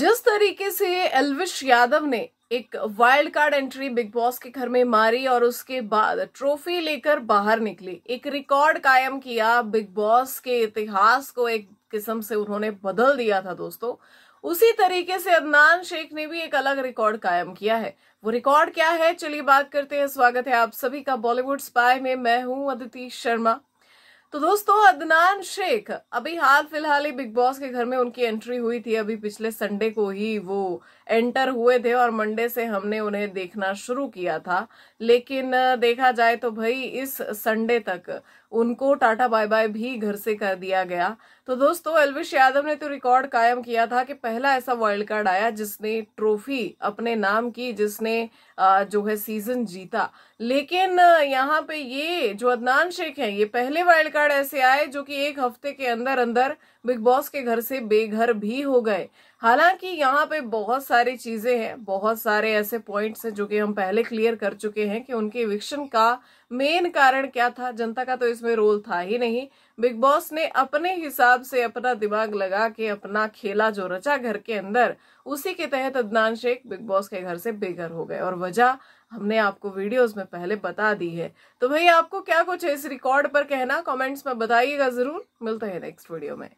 जिस तरीके से एलविश यादव ने एक wild card entry Bigg Boss के घर में मारी और उसके बाद ट्रॉफी लेकर बाहर निकली एक रिकॉर्ड कायम किया बिग बॉस के इतिहास को एक किस्म से उन्होंने बदल दिया था दोस्तों उसी तरीके से अदनान शेख ने भी एक अलग रिकॉर्ड कायम किया है वो रिकॉर्ड क्या है चलिए बात करते हैं स्वागत है आप सभी का बॉलीवुड स्पाई में मैं हूं अदिति शर्मा तो दोस्तों अदनान शेख अभी हाल फिलहाल ही बिग बॉस के घर में उनकी एंट्री हुई थी अभी पिछले संडे को ही वो एंटर हुए थे और मंडे से हमने उन्हें देखना शुरू किया था लेकिन देखा जाए तो भाई इस संडे तक उनको टाटा बाय बाय भी घर से कर दिया गया तो दोस्तों एलविश यादव ने तो रिकॉर्ड कायम किया था कि पहला ऐसा वर्ल्ड कार्ड आया जिसने ट्रॉफी अपने नाम की जिसने जो है सीजन जीता लेकिन यहाँ पे ये जो अदनान शेख हैं ये पहले वाइल्ड कार्ड ऐसे आए जो कि एक हफ्ते के अंदर अंदर बिग बॉस के घर से बेघर भी हो गए हालांकि यहाँ पे बहुत सारी चीजें हैं बहुत सारे ऐसे पॉइंट्स हैं जो कि हम पहले क्लियर कर चुके हैं कि उनके इविक्शन का मेन कारण क्या था जनता का तो इसमें रोल था ही नहीं बिग बॉस ने अपने हिसाब से अपना दिमाग लगा के अपना खेला जो रचा घर के अंदर उसी के तहत अदनान शेख बिग बॉस के घर से बेघर हो गए और वजह हमने आपको वीडियोस में पहले बता दी है तो भाई आपको क्या कुछ है इस रिकॉर्ड पर कहना कमेंट्स में बताइएगा जरूर मिलते हैं नेक्स्ट वीडियो में